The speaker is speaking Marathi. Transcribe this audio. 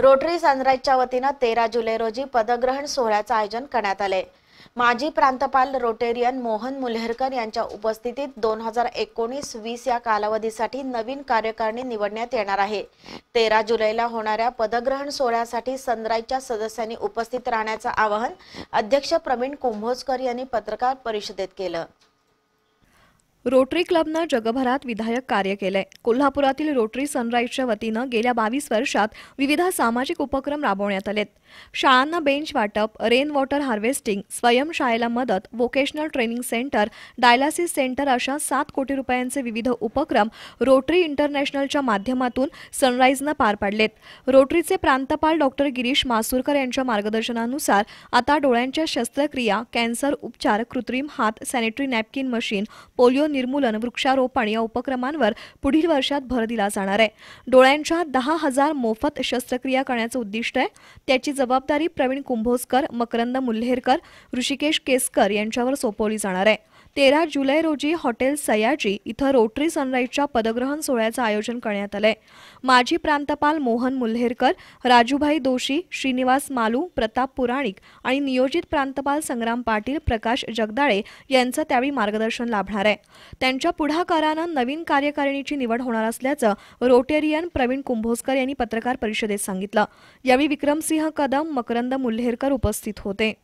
रोटरी सनराईजच्या वतीनं तेरा जुलै रोजी पदग्रहण सोहळ्याचं आयोजन करण्यात आले माजी प्रांतपाल रोटेरियन मोहन मुलेहरकर यांच्या उपस्थितीत दोन हजार एकोणीस वीस या कालावधीसाठी नवीन कार्यकारिणी निवडण्यात येणार आहे तेरा जुलैला होणाऱ्या पदग्रहण सोहळ्यासाठी सनराईजच्या सदस्यांनी उपस्थित राहण्याचं आवाहन अध्यक्ष प्रवीण कुंभोजकर यांनी पत्रकार परिषदेत केलं रोटरी क्लबनं जगभरात विधायक कार्य केलंय कोल्हापुरातील रोटरी सनराईजच्या वतीनं गेल्या बावीस वर्षात विविध सामाजिक उपक्रम राबवण्यात आलेत शाळांना बेंच वाटप रेन वॉटर हार्वेस्टिंग स्वयंशाळेला मदत vocational training centre dialysis centre अशा सात कोटी रुपयांचे विविध उपक्रम रोटरी इंटरनॅशनलच्या माध्यमातून सनराईजनं पार पाडलेत रोटरीचे प्रांतपाल डॉक्टर गिरीश मासूरकर यांच्या मार्गदर्शनानुसार आता डोळ्यांच्या शस्त्रक्रिया कॅन्सर उपचार कृत्रिम हात सॅनिटरी नॅपकिन मशीन पोलिओ निर्मूलन वृक्षारोपण या उपक्रमांवर पुढील वर्षात भर दिला जाणार आहे डोळ्यांच्या दहा हजार मोफत शस्त्रक्रिया करण्याचं उद्दिष्ट आहे त्याची जबाबदारी प्रवीण कुंभोजकर मकरंद मुल्हेरकर ऋषिकेश केसकर यांच्यावर सोपवली जाणार आहे तेरा जुलै रोजी हॉटेल सयाजी इथं रोटरी सनराईजच्या पदग्रहण सोहळ्याचं आयोजन करण्यात आलंय माजी प्रांतपाल मोहन मुल्हेरकर राजूभाई दोशी श्रीनिवास मालू प्रताप पुराणिक आणि नियोजित प्रांतपाल संग्राम पाटील प्रकाश जगदाळे यांचं त्यावेळी मार्गदर्शन लाभणार आहे त्यांच्या पुढाकारानं नवीन कार्यकारिणीची निवड होणार असल्याचं रोटेरियन प्रवीण कुंभोजकर यांनी पत्रकार परिषदेत सांगितलं यावेळी विक्रमसिंह कदम मकरंद मुल्हेरकर उपस्थित होते